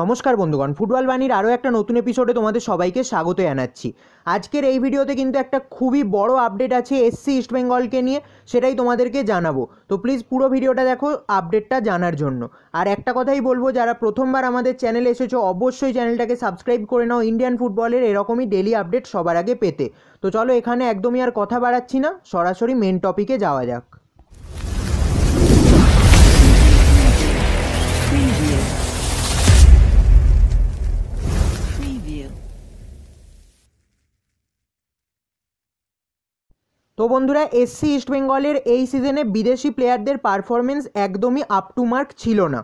নমস্কার বন্ধুগণ ফুটবল বাণীর আরও একটা নতুন এপিসোডে তোমাদের সবাইকে স্বাগত জানাচ্ছি আজকের এই ভিডিওতে কিন্তু একটা খুবই বড় আপডেট আছে এসসি ইস্টবেঙ্গলকে নিয়ে সেটাই তোমাদেরকে জানাবো তো প্লিজ পুরো ভিডিওটা দেখো আপডেটটা জানার জন্য আর একটা কথাই বলবো যারা প্রথমবার আমাদের চ্যানেলে এসেছো অবশ্যই চ্যানেলটাকে সাবস্ক্রাইব করে নাও ইন্ডিয়ান ফুটবলের এরকমই ডেলি আপডেট সবার আগে পেতে তো চলো এখানে একদমই আর কথা বাড়াচ্ছি না সরাসরি মেন টপিকে যাওয়া যাক তো বন্ধুরা এসসি ইস্টবেঙ্গলের এই সিজনে বিদেশি প্লেয়ারদের পারফরমেন্স একদমই আপ টু মার্ক ছিল না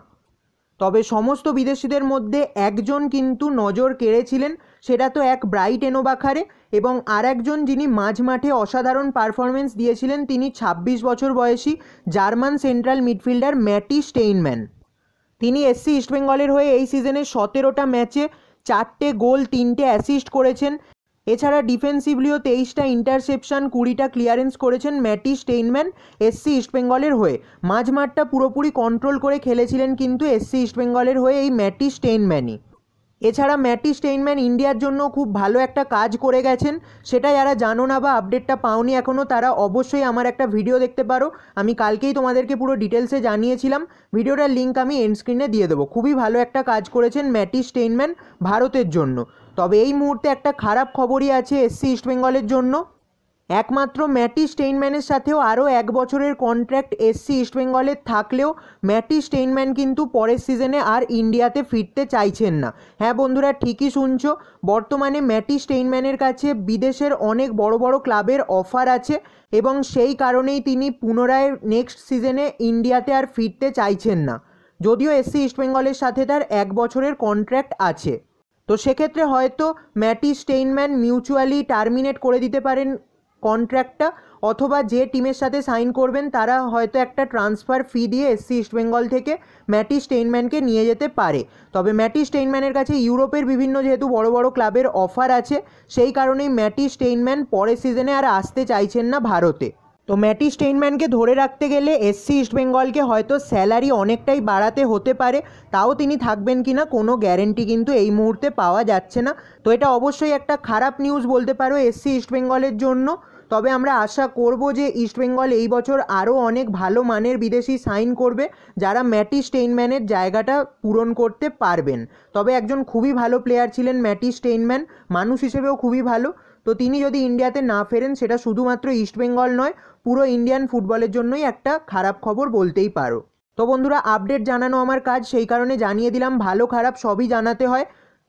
তবে সমস্ত বিদেশিদের মধ্যে একজন কিন্তু নজর কেড়েছিলেন সেটা তো এক ব্রাইট এনোবাখারে এবং আর একজন যিনি মাঝ মাঠে অসাধারণ পারফরমেন্স দিয়েছিলেন তিনি ২৬ বছর বয়সী German central midfielder Matti Steinmann তিনি এসসি ইস্টবেঙ্গলের হয়ে এই সিজনে সতেরোটা ম্যাচে চারটে গোল তিনটে অ্যাসিস্ট করেছেন এছাড়া ডিফেন্সিভলিও তেইশটা ইন্টারসেপশন কুড়িটা ক্লিয়ারেন্স করেছেন ম্যাটি স্টেইনম্যান এসসি ইস্টবেঙ্গলের হয়ে মাঝমাঠটা পুরোপুরি কন্ট্রোল করে খেলেছিলেন কিন্তু এসসি ইস্টবেঙ্গলের হয়ে এই ম্যাটি স্টেইনম্যানই এছাড়া ম্যাটি স্টেইনম্যান ইন্ডিয়ার জন্য খুব ভালো একটা কাজ করে গেছেন সেটা যারা জানো না বা আপডেটটা পাওনি এখনও তারা অবশ্যই আমার একটা ভিডিও দেখতে পারো আমি কালকেই তোমাদেরকে পুরো ডিটেলসে জানিয়েছিলাম ভিডিওটার লিঙ্ক আমি এন্ড স্ক্রিনে দিয়ে দেবো খুবই ভালো একটা কাজ করেছেন ম্যাটি স্টেইনম্যান ভারতের জন্য তবে এই মুহূর্তে একটা খারাপ খবরই আছে এসসি ইস্টবেঙ্গলের জন্য একমাত্র ম্যাটি স্টেইনম্যানের সাথেও আরও এক বছরের কন্ট্র্যাক্ট এসসি ইস্টবেঙ্গলের থাকলেও ম্যাটি স্টেইনম্যান কিন্তু পরের সিজনে আর ইন্ডিয়াতে ফিরতে চাইছেন না হ্যাঁ বন্ধুরা ঠিকই শুনছো বর্তমানে ম্যাটি স্টেইনম্যানের কাছে বিদেশের অনেক বড় বড় ক্লাবের অফার আছে এবং সেই কারণেই তিনি পুনরায় নেক্সট সিজনে ইন্ডিয়াতে আর ফিরতে চাইছেন না যদিও এসসি ইস্টবেঙ্গলের সাথে তার এক বছরের কন্ট্র্যাক্ট আছে তো সেক্ষেত্রে হয়তো ম্যাটি স্টেইনম্যান মিউচুয়ালি টার্মিনেট করে দিতে পারেন কন্ট্র্যাক্টটা অথবা যে টিমের সাথে সাইন করবেন তারা হয়তো একটা ট্রান্সফার ফি দিয়ে এসসি ইস্টবেঙ্গল থেকে ম্যাটি স্টেইনম্যানকে নিয়ে যেতে পারে তবে ম্যাটি স্টেইনম্যানের কাছে ইউরোপের বিভিন্ন যেহেতু বড় বড় ক্লাবের অফার আছে সেই কারণেই ম্যাটি স্টেইনম্যান পরের সিজনে আর আসতে চাইছেন না ভারতে তো ম্যাটি স্টেইনম্যানকে ধরে রাখতে গেলে এসসি ইস্টবেঙ্গলকে হয়তো স্যালারি অনেকটাই বাড়াতে হতে পারে তাও তিনি থাকবেন কি না কোনো গ্যারেন্টি কিন্তু এই মুহূর্তে পাওয়া যাচ্ছে না তো এটা অবশ্যই একটা খারাপ নিউজ বলতে পারো এসসি ইস্টবেঙ্গলের জন্য তবে আমরা আশা করব যে ইস্টবেঙ্গল এই বছর আরও অনেক ভালো মানের বিদেশি সাইন করবে যারা ম্যাটি স্টেইনম্যানের জায়গাটা পূরণ করতে পারবেন তবে একজন খুবই ভালো প্লেয়ার ছিলেন ম্যাটি স্টেইনম্যান মানুষ হিসেবেও খুবই ভালো তো তিনি যদি ইন্ডিয়াতে না ফেরেন সেটা শুধুমাত্র ইস্টবেঙ্গল নয় পুরো ইন্ডিয়ান ফুটবলের জন্যই একটা খারাপ খবর বলতেই পারো তো বন্ধুরা আপডেট জানানো আমার কাজ সেই কারণে জানিয়ে দিলাম ভালো খারাপ সবই জানাতে হয়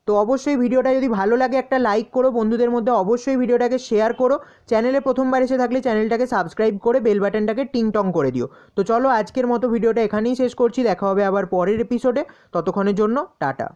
তো অবশ্যই ভিডিওটা যদি ভালো লাগে একটা লাইক করো বন্ধুদের মধ্যে অবশ্যই ভিডিওটাকে শেয়ার করো চ্যানেলে প্রথমবার এসে থাকলে চ্যানেলটাকে সাবস্ক্রাইব করে বেল বাটনটাকে টিংটং করে দিও তো চলো আজকের মতো ভিডিওটা এখানেই শেষ করছি দেখা হবে আবার পরের এপিসোডে ততক্ষণের জন্য টাটা